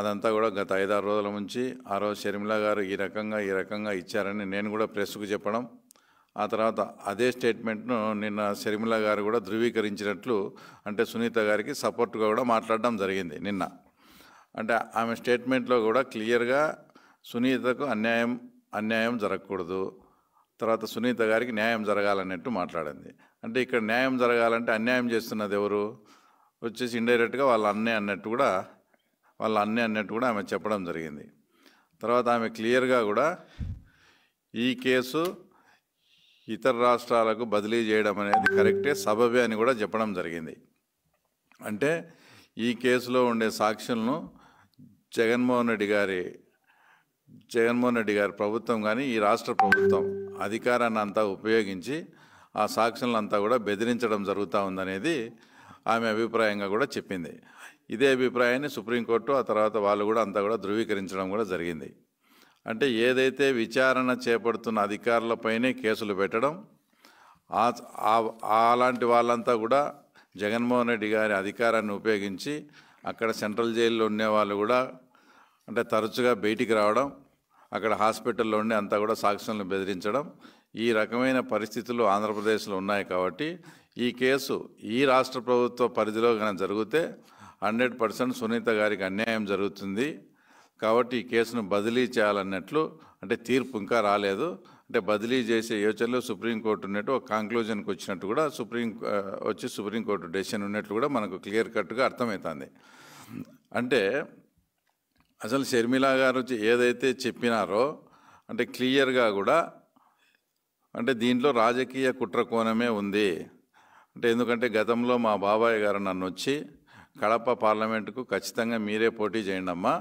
అదంతా కూడా గత ఐదారు రోజుల నుంచి ఆ రోజు షర్మిలా గారు ఈ రకంగా ఈ రకంగా ఇచ్చారని నేను కూడా ప్రెస్కు చెప్పడం ఆ తర్వాత అదే స్టేట్మెంట్ను నిన్న షర్మిలా గారు కూడా ధృవీకరించినట్లు అంటే సునీత గారికి సపోర్ట్గా కూడా మాట్లాడడం జరిగింది నిన్న అంటే ఆమె స్టేట్మెంట్లో కూడా క్లియర్గా సునీతకు అన్యాయం అన్యాయం జరగకూడదు తర్వాత సునీత గారికి న్యాయం జరగాలన్నట్టు మాట్లాడింది అంటే ఇక్కడ న్యాయం జరగాలంటే అన్యాయం చేస్తున్నది ఎవరు వచ్చేసి ఇండైరెక్ట్గా వాళ్ళ అన్నయ్య అన్నట్టు కూడా వాళ్ళ అన్నీ అన్నట్టు కూడా ఆమె చెప్పడం జరిగింది తర్వాత ఆమె క్లియర్గా కూడా ఈ కేసు ఇతర రాష్ట్రాలకు బదిలీ చేయడం అనేది కరెక్టే సబబే అని కూడా చెప్పడం జరిగింది అంటే ఈ కేసులో ఉండే సాక్షులను జగన్మోహన్ రెడ్డి గారి జగన్మోహన్ రెడ్డి గారి ప్రభుత్వం కానీ ఈ రాష్ట్ర ప్రభుత్వం అధికారాన్ని అంతా ఉపయోగించి ఆ సాక్షులను అంతా కూడా బెదిరించడం జరుగుతూ ఉందనేది ఆమె అభిప్రాయంగా కూడా చెప్పింది ఇదే అభిప్రాయాన్ని సుప్రీంకోర్టు ఆ తర్వాత వాళ్ళు కూడా అంతా కూడా ధృవీకరించడం కూడా జరిగింది అంటే ఏదైతే విచారణ చేపడుతున్న అధికారులపైనే కేసులు పెట్టడం అలాంటి వాళ్ళంతా కూడా జగన్మోహన్ రెడ్డి గారి అధికారాన్ని ఉపయోగించి అక్కడ సెంట్రల్ జైల్లో ఉండేవాళ్ళు వాళ్ళు కూడా అంటే తరచుగా బయటికి రావడం అక్కడ హాస్పిటల్లో ఉండి అంతా కూడా సాక్ష్యాలను బెదిరించడం ఈ రకమైన పరిస్థితులు ఆంధ్రప్రదేశ్లో ఉన్నాయి కాబట్టి ఈ కేసు ఈ రాష్ట్ర ప్రభుత్వ పరిధిలో కానీ జరిగితే హండ్రెడ్ పర్సెంట్ సునీత గారికి అన్యాయం జరుగుతుంది కాబట్టి ఈ కేసును బదిలీ చేయాలన్నట్లు అంటే తీర్పు ఇంకా రాలేదు అంటే బదిలీ చేసే యోచనలో సుప్రీంకోర్టు ఉన్నట్టు ఒక కంక్లూజన్కి వచ్చినట్టు కూడా సుప్రీం వచ్చి సుప్రీంకోర్టు డెసిషన్ ఉన్నట్లు కూడా మనకు క్లియర్ కట్గా అర్థమవుతుంది అంటే అసలు షర్మిలా గారు ఏదైతే చెప్పినారో అంటే క్లియర్గా కూడా అంటే దీంట్లో రాజకీయ కుట్ర కోణమే ఉంది అంటే ఎందుకంటే గతంలో మా బాబాయ్ గారు నన్ను వచ్చి కడప పార్లమెంటుకు ఖచ్చితంగా మీరే పోటీ చేయండి అమ్మా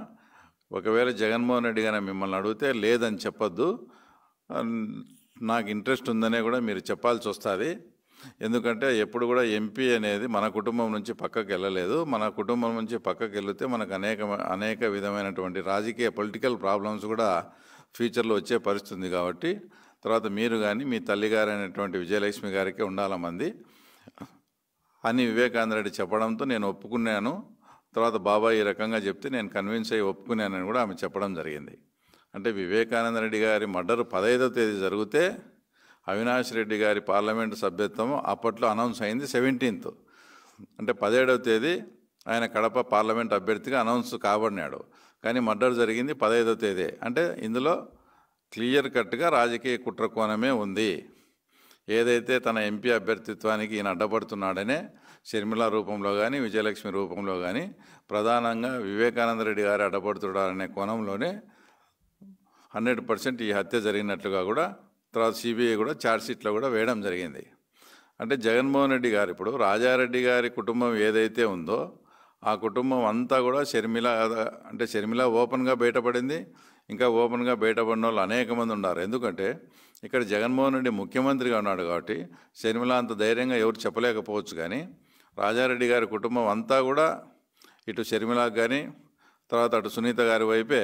ఒకవేళ జగన్మోహన్ రెడ్డి గారు మిమ్మల్ని అడిగితే లేదని చెప్పద్దు నాకు ఇంట్రెస్ట్ ఉందనే కూడా మీరు చెప్పాల్సి వస్తుంది ఎందుకంటే ఎప్పుడు కూడా ఎంపీ అనేది మన కుటుంబం నుంచి పక్కకు వెళ్ళలేదు మన కుటుంబం నుంచి పక్కకు వెళితే మనకు అనేక అనేక విధమైనటువంటి రాజకీయ పొలిటికల్ ప్రాబ్లమ్స్ కూడా ఫ్యూచర్లో వచ్చే పరిస్థితుంది కాబట్టి తర్వాత మీరు కానీ మీ తల్లిగారు అనేటువంటి విజయలక్ష్మి గారికి ఉండాలమంది అని రెడ్డి చెప్పడంతో నేను ఒప్పుకున్నాను తర్వాత బాబాయ్ ఈ రకంగా చెప్తే నేను కన్విన్స్ అయ్యి ఒప్పుకున్నానని కూడా ఆమె చెప్పడం జరిగింది అంటే వివేకానంద రెడ్డి గారి మర్డర్ పదహైదవ తేదీ జరిగితే అవినాష్ రెడ్డి గారి పార్లమెంటు సభ్యత్వం అప్పట్లో అనౌన్స్ అయింది సెవెంటీన్త్ అంటే పదిహేడవ తేదీ ఆయన కడప పార్లమెంట్ అభ్యర్థిగా అనౌన్స్ కాబడినాడు కానీ మర్డర్ జరిగింది పదహైదవ తేదీ అంటే ఇందులో క్లియర్ కట్గా రాజకీయ కుట్ర కోణమే ఉంది ఏదైతే తన ఎంపీ అభ్యర్థిత్వానికి ఈయన అడ్డపడుతున్నాడనే షర్మిల రూపంలో కానీ విజయలక్ష్మి రూపంలో కానీ ప్రధానంగా వివేకానంద రెడ్డి గారు అడ్డపడుతున్నారనే కోణంలోనే హండ్రెడ్ పర్సెంట్ ఈ హత్య జరిగినట్లుగా కూడా తర్వాత సిబిఐ కూడా ఛార్జ్షీట్లో కూడా వేయడం జరిగింది అంటే జగన్మోహన్ రెడ్డి గారు ఇప్పుడు రాజారెడ్డి గారి కుటుంబం ఏదైతే ఉందో ఆ కుటుంబం అంతా కూడా షర్మిల అంటే షర్మిల ఓపెన్గా బయటపడింది ఇంకా ఓపెన్గా బయటపడిన వాళ్ళు అనేక మంది ఉన్నారు ఎందుకంటే ఇక్కడ జగన్మోహన్ రెడ్డి ముఖ్యమంత్రిగా ఉన్నాడు కాబట్టి షర్మిల అంత ధైర్యంగా ఎవరు చెప్పలేకపోవచ్చు కానీ రాజారెడ్డి గారి కుటుంబం అంతా కూడా ఇటు షర్మిలకు కానీ తర్వాత అటు సునీత గారి వైపే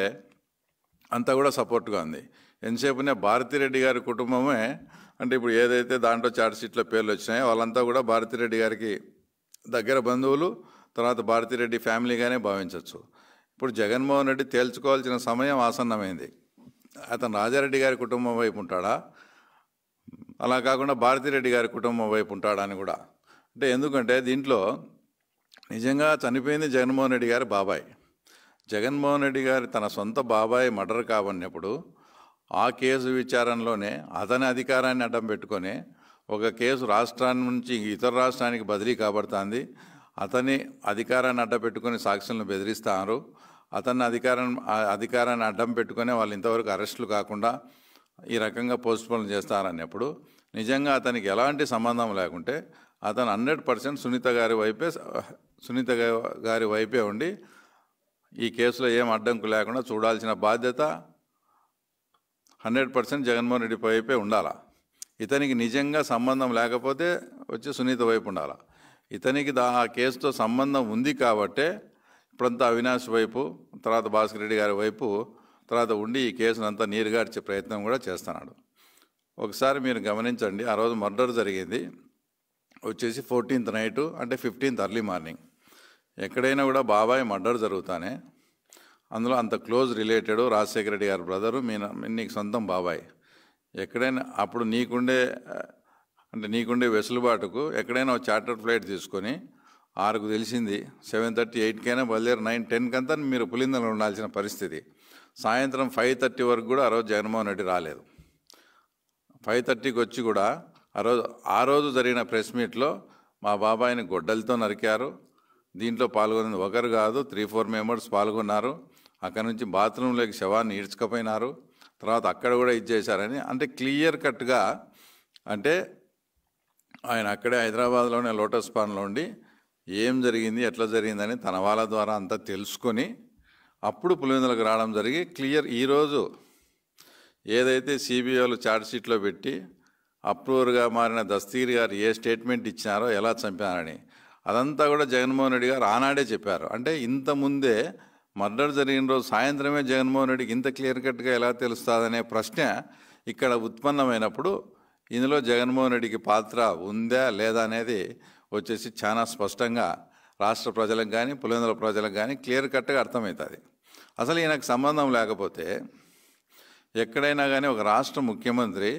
అంతా కూడా సపోర్ట్గా ఉంది ఎంతసేపునే భారతిరెడ్డి గారి కుటుంబమే అంటే ఇప్పుడు ఏదైతే దాంట్లో చార్జ్షీట్లో పేర్లు వచ్చినాయో వాళ్ళంతా కూడా భారతిరెడ్డి గారికి దగ్గర బంధువులు తర్వాత భారతిరెడ్డి ఫ్యామిలీగానే భావించవచ్చు ఇప్పుడు జగన్మోహన్ రెడ్డి తేల్చుకోవాల్సిన సమయం ఆసన్నమైంది అతను రాజారెడ్డి గారి కుటుంబం వైపు ఉంటాడా అలా కాకుండా భారతిరెడ్డి గారి కుటుంబం వైపు ఉంటాడా అని కూడా అంటే ఎందుకంటే దీంట్లో నిజంగా చనిపోయింది జగన్మోహన్ రెడ్డి గారి బాబాయ్ జగన్మోహన్ రెడ్డి గారి తన సొంత బాబాయ్ మర్డర్ కావన్నప్పుడు ఆ కేసు విచారణలోనే అతని అధికారాన్ని అడ్డం పెట్టుకొని ఒక కేసు రాష్ట్రాన్ని నుంచి ఇతర రాష్ట్రానికి బదిలీ కాబడుతుంది అతని అధికారాన్ని అడ్డపెట్టుకొని సాక్షులను బెదిరిస్తారు అతన్ని అధికారం అధికారాన్ని అడ్డం పెట్టుకునే వాళ్ళు ఇంతవరకు అరెస్టులు కాకుండా ఈ రకంగా పోస్ట్పోన్ చేస్తారన్నప్పుడు నిజంగా అతనికి ఎలాంటి సంబంధం లేకుంటే అతను హండ్రెడ్ పర్సెంట్ సునీత గారి వైపే సునీత గారి వైపే ఉండి ఈ కేసులో ఏం అడ్డంకు లేకుండా చూడాల్సిన బాధ్యత హండ్రెడ్ పర్సెంట్ జగన్మోహన్ రెడ్డి వైపే ఉండాలా ఇతనికి నిజంగా సంబంధం లేకపోతే వచ్చి సునీత వైపు ఉండాలా ఇతనికి దా ఆ కేసుతో సంబంధం ఉంది కాబట్టే ఇప్పుడంతా అవినాష్ వైపు తర్వాత భాస్కర్ రెడ్డి గారి వైపు తర్వాత ఉండి ఈ కేసును అంతా నీరుగార్చే ప్రయత్నం కూడా చేస్తున్నాడు ఒకసారి మీరు గమనించండి ఆ రోజు మర్డర్ జరిగింది వచ్చేసి ఫోర్టీన్త్ నైటు అంటే ఫిఫ్టీన్త్ అర్లీ మార్నింగ్ ఎక్కడైనా కూడా బాబాయ్ మర్డర్ జరుగుతానే అందులో అంత క్లోజ్ రిలేటెడ్ రాజశేఖర రెడ్డి గారి బ్రదరు మీ నీకు సొంతం బాబాయ్ ఎక్కడైనా అప్పుడు నీకుండే అంటే నీకుండే వెసులుబాటుకు ఎక్కడైనా ఒక చార్టర్ ఫ్లైట్ తీసుకొని ఆరుకు తెలిసింది సెవెన్ థర్టీ ఎయిట్కైనా బయలుదేరి నైన్ టెన్కంతా మీరు పులిందలో ఉండాల్సిన పరిస్థితి సాయంత్రం ఫైవ్ థర్టీ వరకు కూడా ఆ రోజు జగన్మోహన్ రెడ్డి రాలేదు ఫైవ్ థర్టీకి వచ్చి కూడా ఆ రోజు ఆ రోజు జరిగిన ప్రెస్ మీట్లో మా బాబాయిని గొడ్డలతో నరికారు దీంట్లో పాల్గొన్నది ఒకరు కాదు త్రీ ఫోర్ మెంబర్స్ పాల్గొన్నారు అక్కడ నుంచి బాత్రూంలోకి శవాన్ని ఈడ్చుకపోయినారు తర్వాత అక్కడ కూడా ఇచ్చేశారని అంటే క్లియర్ కట్గా అంటే ఆయన అక్కడే హైదరాబాద్లోనే లోటస్ పాన్లో ఉండి ఏం జరిగింది ఎట్లా జరిగిందని తన వాళ్ళ ద్వారా అంతా తెలుసుకొని అప్పుడు పులివెందులకు రావడం జరిగి క్లియర్ ఈరోజు ఏదైతే సిబిఐలు ఛార్జ్షీట్లో పెట్టి అప్రూవర్గా మారిన దస్తీర్ గారు ఏ స్టేట్మెంట్ ఇచ్చినారో ఎలా చంపారని అదంతా కూడా జగన్మోహన్ రెడ్డి గారు ఆనాడే చెప్పారు అంటే ఇంతముందే మర్డర్ జరిగిన రోజు సాయంత్రమే జగన్మోహన్ రెడ్డికి ఇంత క్లియర్ కట్గా ఎలా తెలుస్తుందనే ప్రశ్న ఇక్కడ ఉత్పన్నమైనప్పుడు ఇందులో జగన్మోహన్ రెడ్డికి పాత్ర ఉందా లేదా అనేది వచ్చేసి చాలా స్పష్టంగా రాష్ట్ర ప్రజలకు కానీ పులివెందుల ప్రజలకు కానీ క్లియర్ కట్గా అర్థమవుతుంది అసలు ఈయనకు సంబంధం లేకపోతే ఎక్కడైనా కానీ ఒక రాష్ట్ర ముఖ్యమంత్రి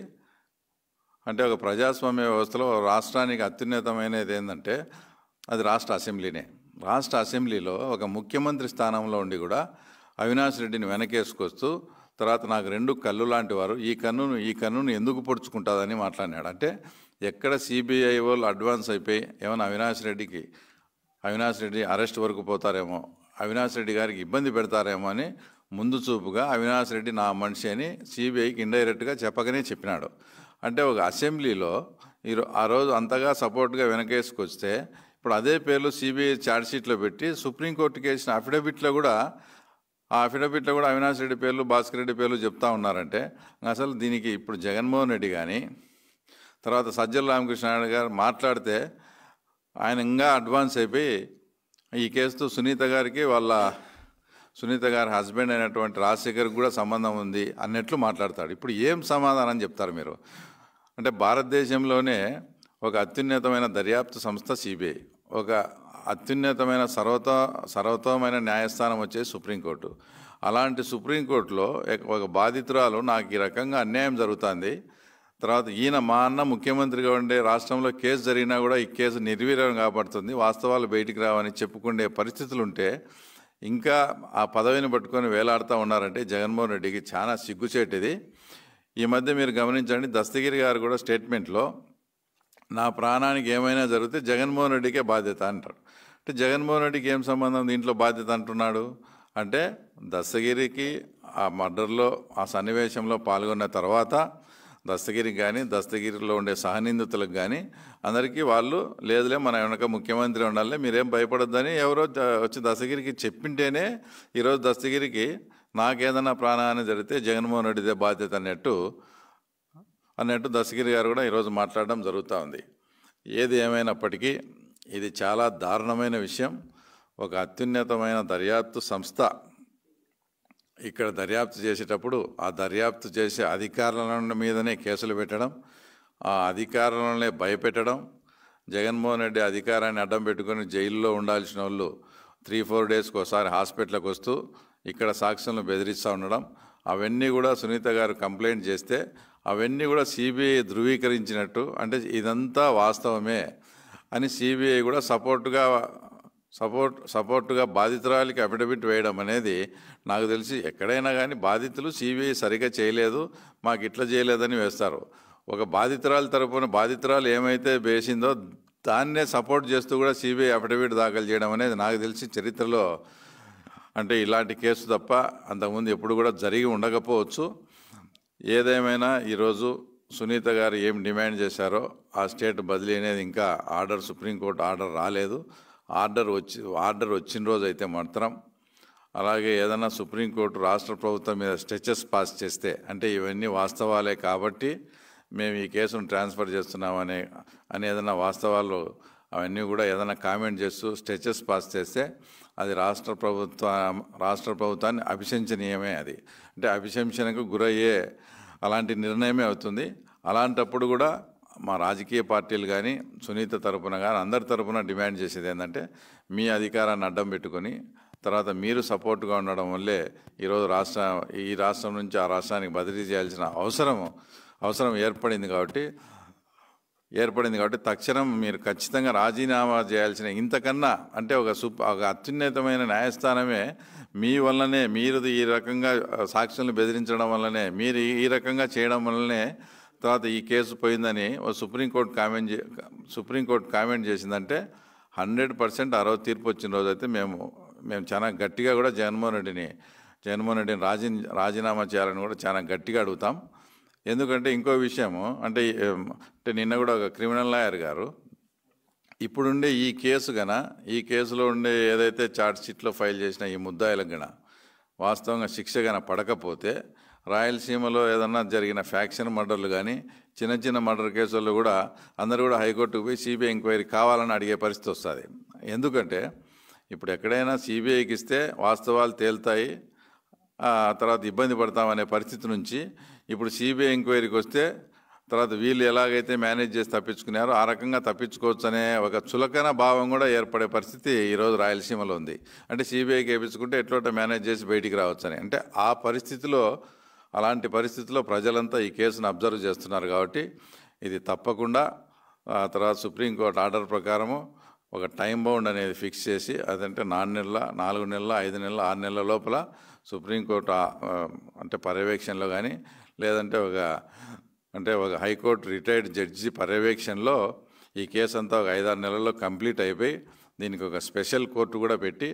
అంటే ఒక ప్రజాస్వామ్య వ్యవస్థలో రాష్ట్రానికి అత్యున్నతమైనది ఏంటంటే అది రాష్ట్ర అసెంబ్లీనే రాష్ట్ర అసెంబ్లీలో ఒక ముఖ్యమంత్రి స్థానంలో ఉండి కూడా అవినాష్ రెడ్డిని వెనకేసుకొస్తూ తర్వాత నాకు రెండు కళ్ళు లాంటి వారు ఈ కన్నును ఈ కన్నును ఎందుకు పొడుచుకుంటుందని మాట్లాడినాడు అంటే ఎక్కడ సిబిఐ వాళ్ళు అడ్వాన్స్ అయిపోయి ఏమైనా అవినాష్ రెడ్డికి అవినాష్ రెడ్డి అరెస్ట్ వరకు పోతారేమో అవినాష్ రెడ్డి గారికి ఇబ్బంది పెడతారేమో అని ముందు చూపుగా అవినాష్ రెడ్డి నా మనిషి అని సిబిఐకి ఇండైరెక్ట్గా చెప్పగానే చెప్పినాడు అంటే ఒక అసెంబ్లీలో ఈరో ఆ రోజు అంతగా సపోర్ట్గా వెనకేసుకొస్తే ఇప్పుడు అదే పేర్లు సిబిఐ ఛార్జ్షీట్లో పెట్టి సుప్రీంకోర్టుకి వేసిన అఫిడవిట్లో కూడా ఆ అఫిడవిట్లో కూడా అవినాష్ రెడ్డి పేర్లు భాస్కర్ రెడ్డి పేర్లు చెప్తా ఉన్నారంటే అసలు దీనికి ఇప్పుడు జగన్మోహన్ రెడ్డి కానీ తర్వాత సజ్జల రామకృష్ణ గారు మాట్లాడితే ఆయన ఇంకా అడ్వాన్స్ అయిపోయి ఈ కేసుతో సునీత గారికి వాళ్ళ సునీత గారి హస్బెండ్ అయినటువంటి రాజశేఖర్కి కూడా సంబంధం ఉంది అన్నట్లు మాట్లాడతాడు ఇప్పుడు ఏం సమాధానం చెప్తారు మీరు అంటే భారతదేశంలోనే ఒక అత్యున్నతమైన దర్యాప్తు సంస్థ సిబిఐ ఒక అత్యున్నతమైన సర్వత సర్వతమైన న్యాయస్థానం వచ్చే సుప్రీంకోర్టు అలాంటి సుప్రీంకోర్టులో ఒక బాధితురాలు నాకు ఈ రకంగా అన్యాయం జరుగుతుంది తర్వాత ఈయన మా అన్న ముఖ్యమంత్రిగా ఉండే రాష్ట్రంలో కేసు జరిగినా కూడా ఈ కేసు నిర్వీర్యం కాబడుతుంది వాస్తవాలు బయటికి రావని చెప్పుకునే పరిస్థితులు ఉంటే ఇంకా ఆ పదవిని పట్టుకొని వేలాడుతూ ఉన్నారంటే జగన్మోహన్ రెడ్డికి చాలా సిగ్గుచేటిది ఈ మధ్య మీరు గమనించండి దస్తగిరి గారు కూడా స్టేట్మెంట్లో నా ప్రాణానికి ఏమైనా జరిగితే జగన్మోహన్ రెడ్డికే బాధ్యత అంటాడు అంటే జగన్మోహన్ రెడ్డికి ఏం సంబంధం దీంట్లో బాధ్యత అంటున్నాడు అంటే దస్తగిరికి ఆ మర్డర్లో ఆ సన్నివేశంలో పాల్గొన్న తర్వాత దస్తగిరికి కానీ దస్తగిరిలో ఉండే సహనిందితులకు కానీ అందరికీ వాళ్ళు లేదులే మన వెనక ముఖ్యమంత్రి ఉండాలి మీరేం భయపడొద్దని ఎవరో వచ్చి దస్తగిరికి చెప్పింటేనే ఈరోజు దస్తగిరికి నాకేదన్నా ప్రాణహాని జరిగితే జగన్మోహన్ రెడ్డిదే బాధ్యత అన్నట్టు అన్నట్టు దస్తగిరి గారు కూడా ఈరోజు మాట్లాడడం జరుగుతూ ఉంది ఏది ఏమైనప్పటికీ ఇది చాలా దారుణమైన విషయం ఒక అత్యున్నతమైన దర్యాప్తు సంస్థ ఇక్కడ దర్యాప్తు చేసేటప్పుడు ఆ దర్యాప్తు చేసే అధికారుల మీదనే కేసులు పెట్టడం ఆ అధికారులనే భయపెట్టడం జగన్మోహన్ రెడ్డి అధికారాన్ని అడ్డం పెట్టుకొని జైల్లో ఉండాల్సిన వాళ్ళు త్రీ ఫోర్ డేస్కి ఒకసారి హాస్పిటల్కి వస్తూ ఇక్కడ సాక్షులను బెదిరిస్తూ ఉండడం అవన్నీ కూడా సునీత గారు కంప్లైంట్ చేస్తే అవన్నీ కూడా సిబిఐ ధృవీకరించినట్టు అంటే ఇదంతా వాస్తవమే అని సిబిఐ కూడా సపోర్టుగా సపోర్ట్ సపోర్టుగా బాధితురాలికి అఫిడవిట్ వేయడం అనేది నాకు తెలిసి ఎక్కడైనా కానీ బాధితులు సిబిఐ సరిగ్గా చేయలేదు మాకు ఇట్లా చేయలేదని వేస్తారు ఒక బాధితురాలు తరపున బాధితురాలు ఏమైతే వేసిందో దాన్నే సపోర్ట్ చేస్తూ కూడా సిబిఐ అఫిడవిట్ దాఖలు చేయడం అనేది నాకు తెలిసి చరిత్రలో అంటే ఇలాంటి కేసు తప్ప అంతకుముందు ఎప్పుడు కూడా జరిగి ఉండకపోవచ్చు ఏదేమైనా ఈరోజు సునీత గారు ఏం డిమాండ్ చేశారో ఆ స్టేట్ బదిలీ అనేది ఇంకా ఆర్డర్ సుప్రీంకోర్టు ఆర్డర్ రాలేదు ఆర్డర్ వచ్చి ఆర్డర్ వచ్చిన రోజు అయితే మాత్రం అలాగే ఏదైనా సుప్రీంకోర్టు రాష్ట్ర ప్రభుత్వం మీద స్టెచెస్ పాస్ చేస్తే అంటే ఇవన్నీ వాస్తవాలే కాబట్టి మేము ఈ కేసును ట్రాన్స్ఫర్ చేస్తున్నామనే అని ఏదైనా వాస్తవాలు అవన్నీ కూడా ఏదైనా కామెంట్ చేస్తూ స్టెచెస్ పాస్ చేస్తే అది రాష్ట్ర ప్రభుత్వ రాష్ట్ర ప్రభుత్వాన్ని అభిశంసనీయమే అది అంటే అభిశంసనకు గురయ్యే అలాంటి నిర్ణయమే అవుతుంది అలాంటప్పుడు కూడా మా రాజకీయ పార్టీలు కానీ సునీత తరపున కానీ అందరి తరపున డిమాండ్ చేసేది ఏంటంటే మీ అధికారాన్ని అడ్డం పెట్టుకొని తర్వాత మీరు సపోర్ట్గా ఉండడం వల్లే ఈరోజు రాష్ట్ర ఈ రాష్ట్రం నుంచి ఆ రాష్ట్రానికి బదిలీ చేయాల్సిన అవసరం అవసరం ఏర్పడింది కాబట్టి ఏర్పడింది కాబట్టి తక్షణం మీరు ఖచ్చితంగా రాజీనామా చేయాల్సిన ఇంతకన్నా అంటే ఒక సుప్ ఒక అత్యున్నతమైన న్యాయస్థానమే మీ వల్లనే మీరు ఈ రకంగా సాక్షులను బెదిరించడం వల్లనే మీరు ఈ రకంగా చేయడం వల్లనే తర్వాత ఈ కేసు పోయిందని ఓ సుప్రీంకోర్టు కామెంట్ సుప్రీంకోర్టు కామెంట్ చేసిందంటే హండ్రెడ్ పర్సెంట్ ఆ రోజు తీర్పు వచ్చిన రోజు అయితే మేము మేము చాలా గట్టిగా కూడా జగన్మోహన్ రెడ్డిని జగన్మోహన్ రెడ్డిని రాజీ రాజీనామా చేయాలని కూడా చాలా గట్టిగా అడుగుతాం ఎందుకంటే ఇంకో విషయము అంటే అంటే నిన్న కూడా ఒక క్రిమినల్ లాయర్ గారు ఇప్పుడుండే ఈ కేసు గన ఈ కేసులో ఉండే ఏదైతే ఛార్జ్ ఫైల్ చేసిన ఈ ముద్దాయిలకు గన వాస్తవంగా శిక్ష గన పడకపోతే రాయలసీమలో ఏదన్నా జరిగిన ఫ్యాక్షన్ మర్డర్లు కానీ చిన్న చిన్న మర్డర్ కేసుల్లో కూడా అందరూ కూడా హైకోర్టుకు పోయి సిబిఐ ఎంక్వైరీ కావాలని అడిగే పరిస్థితి వస్తుంది ఎందుకంటే ఇప్పుడు ఎక్కడైనా సిబిఐకి ఇస్తే వాస్తవాలు తేలుతాయి తర్వాత ఇబ్బంది పడతామనే పరిస్థితి నుంచి ఇప్పుడు సిబిఐ ఎంక్వైరీకి వస్తే తర్వాత వీళ్ళు ఎలాగైతే మేనేజ్ చేసి తప్పించుకున్నారో ఆ రకంగా తప్పించుకోవచ్చు అనే ఒక చులకన భావం కూడా ఏర్పడే పరిస్థితి ఈరోజు రాయలసీమలో ఉంది అంటే సిబిఐకి వేయించుకుంటే ఎట్లా మేనేజ్ చేసి బయటికి రావచ్చు అని అంటే ఆ పరిస్థితిలో అలాంటి పరిస్థితుల్లో ప్రజలంతా ఈ కేసును అబ్జర్వ్ చేస్తున్నారు కాబట్టి ఇది తప్పకుండా తర్వాత సుప్రీంకోర్టు ఆర్డర్ ప్రకారము ఒక టైం బౌండ్ అనేది ఫిక్స్ చేసి అదంటే నాలుగు నెలల నాలుగు నెలల ఐదు నెలల ఆరు నెలల లోపల సుప్రీంకోర్టు అంటే పర్యవేక్షణలో కానీ లేదంటే ఒక అంటే ఒక హైకోర్టు రిటైర్డ్ జడ్జి పర్యవేక్షణలో ఈ కేసు అంతా ఒక ఐదారు నెలల్లో కంప్లీట్ అయిపోయి దీనికి ఒక స్పెషల్ కోర్టు కూడా పెట్టి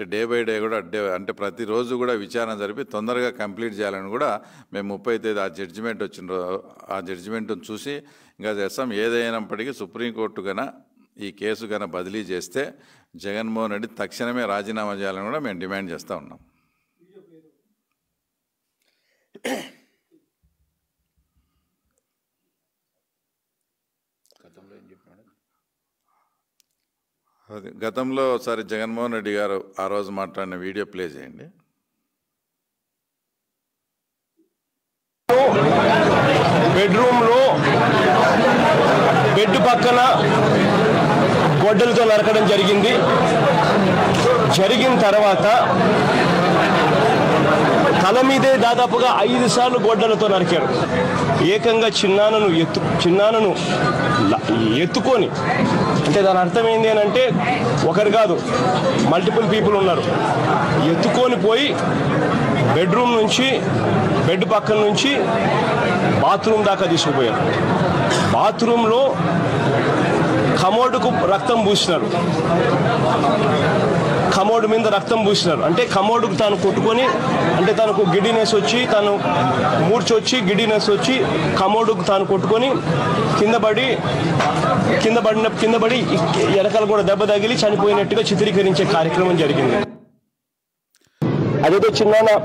అంటే డే బై డే కూడా డే అంటే ప్రతిరోజు కూడా విచారణ జరిపి తొందరగా కంప్లీట్ చేయాలని కూడా మేము ముప్పై తేదీ ఆ జడ్జిమెంట్ వచ్చిన ఆ జడ్జిమెంట్ను చూసి ఇంకా చేస్తాం ఏదైనప్పటికీ సుప్రీంకోర్టు కన్నా ఈ కేసు కన బదిలీ చేస్తే జగన్మోహన్ రెడ్డి తక్షణమే రాజీనామా చేయాలని కూడా మేము డిమాండ్ చేస్తూ ఉన్నాం అది గతంలో ఒకసారి జగన్మోహన్ రెడ్డి గారు ఆ రోజు మాట్లాడిన వీడియో ప్లే చేయండి బెడ్రూమ్లో బెడ్ పక్కన గొడ్డలతో నరకడం జరిగింది జరిగిన తర్వాత తల మీదే దాదాపుగా ఐదు సార్లు గొడ్డలతో నరికారు ఏకంగా చిన్నాను ఎత్తు చిన్నాను ఎత్తుకొని అంటే దాని అర్థం ఏంది అని అంటే ఒకరు కాదు మల్టిపుల్ పీపుల్ ఉన్నారు ఎత్తుకొని పోయి బెడ్రూమ్ నుంచి బెడ్ పక్కన నుంచి బాత్రూమ్ దాకా తీసుకుపోయారు బాత్రూంలో కమోడుకు రక్తం పూసినారు కమోడు మీద రక్తం పూసినారు అంటే కమోడుకు తాను కొట్టుకొని అంటే తనకు గిడినెస్ వచ్చి తను మూర్చొచ్చి గిడినెస్ వచ్చి కమోడుకు తాను కొట్టుకొని కింద పడి కింద పడిన కింద పడి ఎరకలు కూడా దెబ్బ తగిలి చనిపోయినట్టుగా చిత్రీకరించే కార్యక్రమం జరిగింది అదేదో చిన్న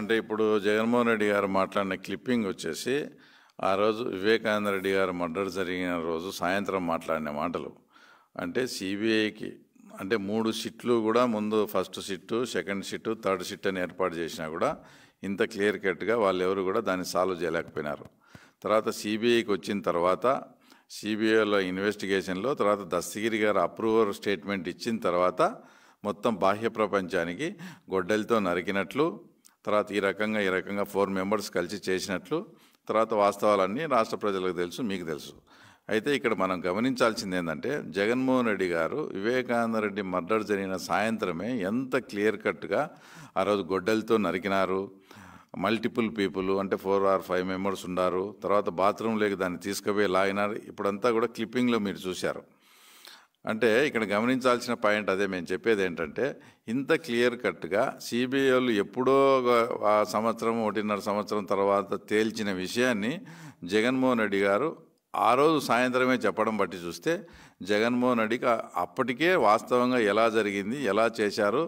అంటే ఇప్పుడు జగన్మోహన్ రెడ్డి గారు మాట్లాడిన క్లిప్పింగ్ వచ్చేసి ఆ రోజు వివేకానంద రెడ్డి గారు మర్డర్ జరిగిన రోజు సాయంత్రం మాట్లాడిన మాటలు అంటే సిబిఐకి అంటే మూడు సిట్లు కూడా ముందు first SIT second SIT third SIT అని ఏర్పాటు చేసినా కూడా ఇంత క్లియర్ కట్గా వాళ్ళు ఎవరు కూడా దాన్ని సాల్వ్ చేయలేకపోయినారు తర్వాత సిబిఐకి వచ్చిన తర్వాత సిబిఐలో ఇన్వెస్టిగేషన్లో తర్వాత దస్తగిరి గారు అప్రూవర్ స్టేట్మెంట్ ఇచ్చిన తర్వాత మొత్తం బాహ్య ప్రపంచానికి గొడ్డలతో నరికినట్లు తర్వాత ఈ రకంగా ఈ రకంగా ఫోర్ మెంబర్స్ కలిసి చేసినట్లు తర్వాత వాస్తవాలన్నీ రాష్ట్ర ప్రజలకు తెలుసు మీకు తెలుసు అయితే ఇక్కడ మనం గమనించాల్సింది ఏంటంటే జగన్మోహన్ రెడ్డి గారు వివేకానంద రెడ్డి మర్డర్ జరిగిన సాయంత్రమే ఎంత క్లియర్ కట్గా ఆ రోజు గొడ్డలతో నరికినారు మల్టిపుల్ పీపుల్ అంటే ఫోర్ ఆర్ ఫైవ్ మెంబర్స్ ఉన్నారు తర్వాత లేక దాన్ని తీసుకుపోయి లాగినారు ఇప్పుడంతా కూడా క్లిప్పింగ్లో మీరు చూశారు అంటే ఇక్కడ గమనించాల్సిన పాయింట్ అదే మేము చెప్పేది ఏంటంటే ఇంత క్లియర్ కట్గా సిబిఐలు ఎప్పుడో ఆ సంవత్సరం ఒకటిన్నర సంవత్సరం తర్వాత తేల్చిన విషయాన్ని జగన్మోహన్ రెడ్డి గారు ఆ రోజు సాయంత్రమే చెప్పడం బట్టి చూస్తే జగన్మోహన్ రెడ్డికి అప్పటికే వాస్తవంగా ఎలా జరిగింది ఎలా చేశారు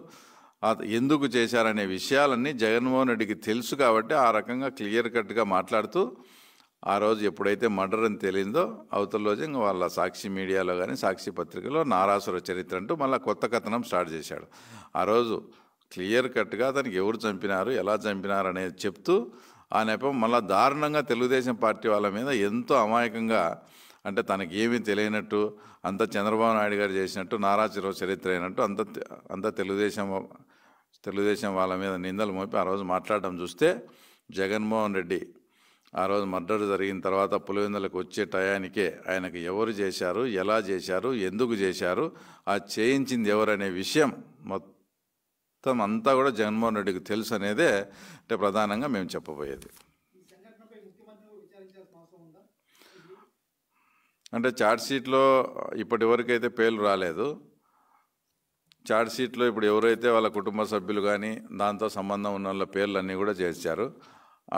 ఎందుకు చేశారనే విషయాలన్నీ జగన్మోహన్ రెడ్డికి తెలుసు కాబట్టి ఆ రకంగా క్లియర్ కట్గా మాట్లాడుతూ ఆ రోజు ఎప్పుడైతే మర్డర్ అని తెలియదో అవతల రోజు ఇంకా వాళ్ళ సాక్షి మీడియాలో కానీ సాక్షి పత్రికలో నారాసుర చరిత్ర అంటూ మళ్ళీ కొత్త కథనం స్టార్ట్ చేశాడు ఆ రోజు క్లియర్ కట్గా అతనికి ఎవరు చంపినారు ఎలా చంపినారు అనేది చెప్తూ ఆ నేపథ్యం మళ్ళీ దారుణంగా తెలుగుదేశం పార్టీ వాళ్ళ మీద ఎంతో అమాయకంగా అంటే తనకి ఏమీ తెలియనట్టు అంత చంద్రబాబు నాయుడు గారు చేసినట్టు నారా చిరో చరిత్ర అయినట్టు అంత అంత తెలుగుదేశం తెలుగుదేశం వాళ్ళ మీద నిందలు మోపి ఆ రోజు మాట్లాడడం చూస్తే జగన్మోహన్ రెడ్డి ఆ రోజు మర్డర్ జరిగిన తర్వాత పులివెందులకు వచ్చే టయానికే ఆయనకు ఎవరు చేశారు ఎలా చేశారు ఎందుకు చేశారు ఆ చేయించింది ఎవరనే విషయం మొత్తం మొత్తం అంతా కూడా జగన్మోహన్ రెడ్డికి తెలుసు అనేదే అంటే ప్రధానంగా మేము చెప్పబోయేది అంటే ఛార్జ్షీట్లో ఇప్పటి వరకు అయితే పేర్లు రాలేదు ఛార్జ్షీట్లో ఇప్పుడు ఎవరైతే వాళ్ళ కుటుంబ సభ్యులు కానీ దాంతో సంబంధం ఉన్న వాళ్ళ పేర్లు అన్నీ కూడా చేర్చారు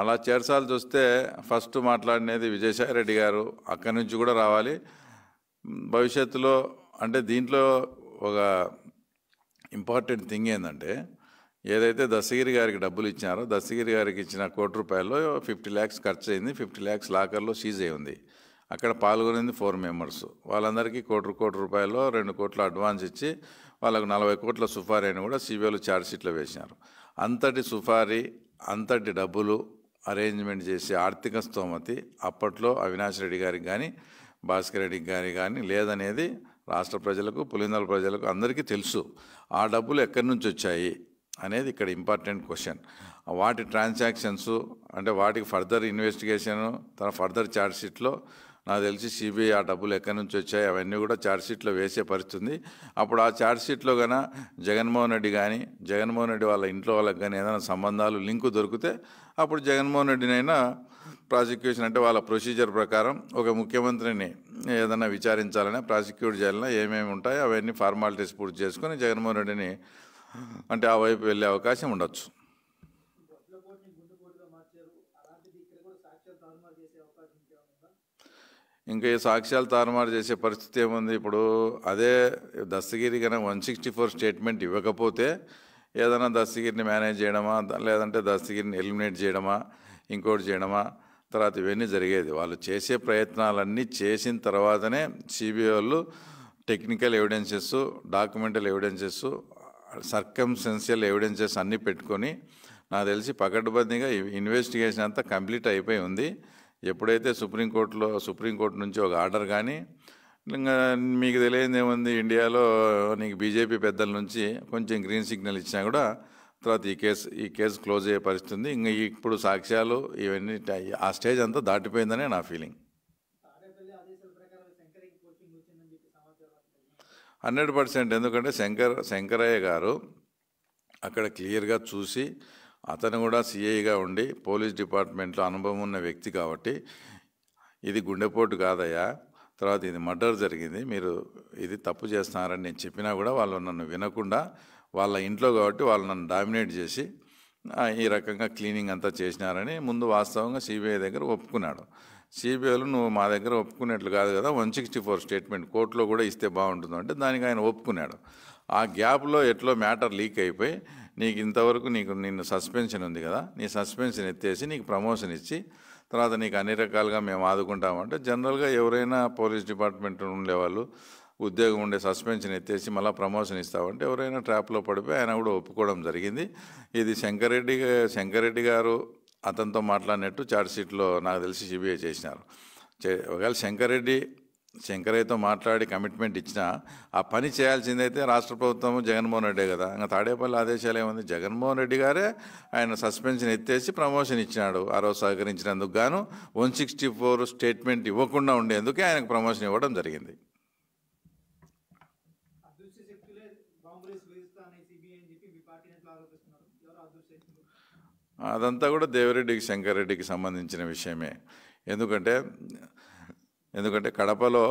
అలా చేర్చాల్సి వస్తే ఫస్ట్ మాట్లాడినది రెడ్డి గారు అక్కడి నుంచి కూడా రావాలి భవిష్యత్తులో అంటే దీంట్లో ఒక ఇంపార్టెంట్ థింగ్ ఏంటంటే ఏదైతే దశగిరి గారికి డబ్బులు ఇచ్చినారో దశగిరి గారికి ఇచ్చిన కోటి రూపాయల్లో ఫిఫ్టీ ల్యాక్స్ ఖర్చు అయింది ఫిఫ్టీ ల్యాక్స్ లాకర్లో సీజ్ అయి ఉంది అక్కడ పాల్గొనింది ఫోర్ మెంబర్స్ వాళ్ళందరికీ కోటి కోటి రూపాయలు రెండు కోట్ల అడ్వాన్స్ ఇచ్చి వాళ్ళకు నలభై కోట్ల అని కూడా సిబిఐలో ఛార్జ్షీట్లో వేసినారు అంతటి సుఫారీ అంతటి డబ్బులు అరేంజ్మెంట్ చేసే ఆర్థిక స్తోమతి అప్పట్లో అవినాష్ రెడ్డి గారికి కానీ భాస్కర్ రెడ్డికి గారికి కానీ లేదనేది రాష్ట్ర ప్రజలకు పులిందల ప్రజలకు అందరికీ తెలుసు ఆ డబ్బులు ఎక్కడి నుంచి వచ్చాయి అనేది ఇక్కడ ఇంపార్టెంట్ క్వశ్చన్ వాటి ట్రాన్సాక్షన్స్ అంటే వాటికి ఫర్దర్ ఇన్వెస్టిగేషను తన ఫర్దర్ ఛార్జ్షీట్లో నాకు తెలిసి సిబిఐ ఆ డబ్బులు ఎక్కడి నుంచి వచ్చాయి అవన్నీ కూడా ఛార్జ్షీట్లో వేసే పరిస్థితుంది అప్పుడు ఆ ఛార్జ్షీట్లో కన్నా జగన్మోహన్ రెడ్డి కానీ జగన్మోహన్ రెడ్డి వాళ్ళ ఇంట్లో వాళ్ళకి కానీ ఏదైనా సంబంధాలు లింకు దొరికితే అప్పుడు జగన్మోహన్ రెడ్డినైనా ప్రాసిక్యూషన్ అంటే వాళ్ళ ప్రొసీజర్ ప్రకారం ఒక ముఖ్యమంత్రిని ఏదైనా విచారించాలని ప్రాసిక్యూట్ చేయాలన్నా ఏమేమి ఉంటాయో అవన్నీ ఫార్మాలిటీస్ పూర్తి చేసుకొని జగన్మోహన్ రెడ్డిని అంటే ఆ వైపు వెళ్ళే అవకాశం ఉండొచ్చు ఇంకా ఈ సాక్ష్యాలు తారుమారు చేసే పరిస్థితి ఏముంది ఇప్పుడు అదే దస్తగిరి కనుక వన్ సిక్స్టీ ఫోర్ స్టేట్మెంట్ ఇవ్వకపోతే ఏదైనా దస్తగిరిని మేనేజ్ చేయడమా లేదంటే దస్తగిరిని ఎలిమినేట్ చేయడమా ఇంకోటి చేయడమా తర్వాత ఇవన్నీ జరిగేది వాళ్ళు చేసే ప్రయత్నాలన్నీ చేసిన తర్వాతనే సిబిఐ వాళ్ళు technical evidences documental evidences circumstantial evidences అన్నీ పెట్టుకొని నాకు తెలిసి పకడ్బందీగా ఇన్వెస్టిగేషన్ అంతా కంప్లీట్ అయిపోయి ఉంది ఎప్పుడైతే సుప్రీంకోర్టులో సుప్రీంకోర్టు నుంచి ఒక ఆర్డర్ కానీ ఇంకా మీకు తెలియదు ఏముంది ఇండియాలో నీకు బీజేపీ పెద్దల నుంచి కొంచెం గ్రీన్ సిగ్నల్ ఇచ్చినా కూడా తర్వాత ఈ కేసు ఈ కేసు క్లోజ్ అయ్యే పరిస్థితి ఉంది ఇంకా ఇప్పుడు సాక్ష్యాలు ఇవన్నీ ఆ స్టేజ్ అంతా దాటిపోయిందనే నా ఫీలింగ్ హండ్రెడ్ పర్సెంట్ ఎందుకంటే శంకర్ శంకరయ్య గారు అక్కడ క్లియర్గా చూసి అతను కూడా సిఐగా ఉండి పోలీస్ డిపార్ట్మెంట్లో అనుభవం ఉన్న వ్యక్తి కాబట్టి ఇది గుండెపోటు కాదయ్యా తర్వాత ఇది మర్డర్ జరిగింది మీరు ఇది తప్పు చేస్తున్నారని నేను చెప్పినా కూడా వాళ్ళు నన్ను వినకుండా వాళ్ళ ఇంట్లో కాబట్టి వాళ్ళు నన్ను డామినేట్ చేసి ఈ రకంగా క్లీనింగ్ అంతా చేసినారని ముందు వాస్తవంగా సిబిఐ దగ్గర ఒప్పుకున్నాడు సిబిఐలో నువ్వు మా దగ్గర ఒప్పుకునేట్లు కాదు కదా వన్ సిక్స్టీ ఫోర్ స్టేట్మెంట్ కోర్టులో కూడా ఇస్తే బాగుంటుందంటే దానికి ఆయన ఒప్పుకున్నాడు ఆ గ్యాప్లో ఎట్లో మ్యాటర్ లీక్ అయిపోయి నీకు ఇంతవరకు నీకు నిన్ను సస్పెన్షన్ ఉంది కదా నీ సస్పెన్షన్ ఎత్తేసి నీకు ప్రమోషన్ ఇచ్చి తర్వాత నీకు అన్ని రకాలుగా మేము ఆదుకుంటామంటే జనరల్గా ఎవరైనా పోలీస్ డిపార్ట్మెంట్ ఉండేవాళ్ళు ఉద్యోగం ఉండే సస్పెన్షన్ ఎత్తేసి మళ్ళీ ప్రమోషన్ ఇస్తామంటే ఎవరైనా ట్రాప్లో పడిపోయి ఆయన కూడా ఒప్పుకోవడం జరిగింది ఇది శంకరెడ్డి శంకరెడ్డి గారు అతనితో మాట్లాడినట్టు ఛార్జ్షీట్లో నాకు తెలిసి సిబిఐ చేసినారు ఒకవేళ శంకరెడ్డి శంకరయ్యతో మాట్లాడి కమిట్మెంట్ ఇచ్చినా ఆ పని చేయాల్సిందైతే రాష్ట్ర ప్రభుత్వం జగన్మోహన్ రెడ్డే కదా ఇంకా తాడేపల్లి ఆదేశాలు ఏముంది జగన్మోహన్ రెడ్డి గారే ఆయన సస్పెన్షన్ ఎత్తేసి ప్రమోషన్ ఇచ్చినాడు ఆ రోజు సహకరించినందుకు గాను వన్ సిక్స్టీ ఫోర్ స్టేట్మెంట్ ఇవ్వకుండా ఉండేందుకే ఆయనకు ప్రమోషన్ ఇవ్వడం జరిగింది అదంతా కూడా దేవిరెడ్డికి శంకర్రెడ్డికి సంబంధించిన విషయమే ఎందుకంటే ఎందుకంటే కడపలో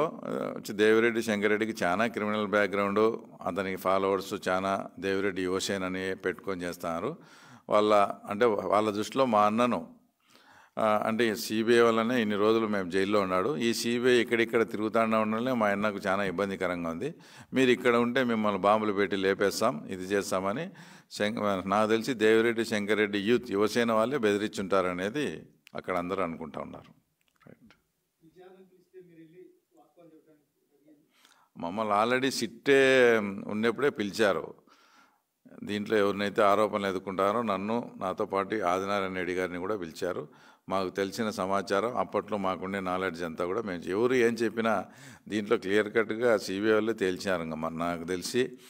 దేవిరెడ్డి శంకరెడ్డికి చాలా క్రిమినల్ బ్యాక్గ్రౌండ్ అతనికి ఫాలోవర్స్ చాలా దేవిరెడ్డి యువసేన్ అని పెట్టుకొని చేస్తున్నారు వాళ్ళ అంటే వాళ్ళ దృష్టిలో మా అన్నను అంటే సిబిఐ వల్లనే ఇన్ని రోజులు మేము జైల్లో ఉన్నాడు ఈ సిబిఐ ఇక్కడిక్కడ తిరుగుతాండా ఉండడంలో మా అన్నకు చాలా ఇబ్బందికరంగా ఉంది మీరు ఇక్కడ ఉంటే మిమ్మల్ని బాంబులు పెట్టి లేపేస్తాం ఇది చేస్తామని నాకు తెలిసి దేవిరెడ్డి శంకరెడ్డి యూత్ యువసేన వాళ్ళే బెదిరించుంటారనేది అక్కడ అందరూ అనుకుంటా ఉన్నారు మమ్మల్ని ఆల్రెడీ సిట్టే ఉన్నప్పుడే పిలిచారు దీంట్లో ఎవరినైతే ఆరోపణలు ఎదుర్కొంటారో నన్ను నాతో పాటు ఆదినారాయణ రెడ్డి గారిని కూడా పిలిచారు మాకు తెలిసిన సమాచారం అప్పట్లో మాకుండే నాలెడ్జ్ అంతా కూడా మేము ఎవరు ఏం చెప్పినా దీంట్లో క్లియర్ కట్గా సిబిఐ వాళ్ళు తేల్చారు ఇంకా మరి నాకు తెలిసి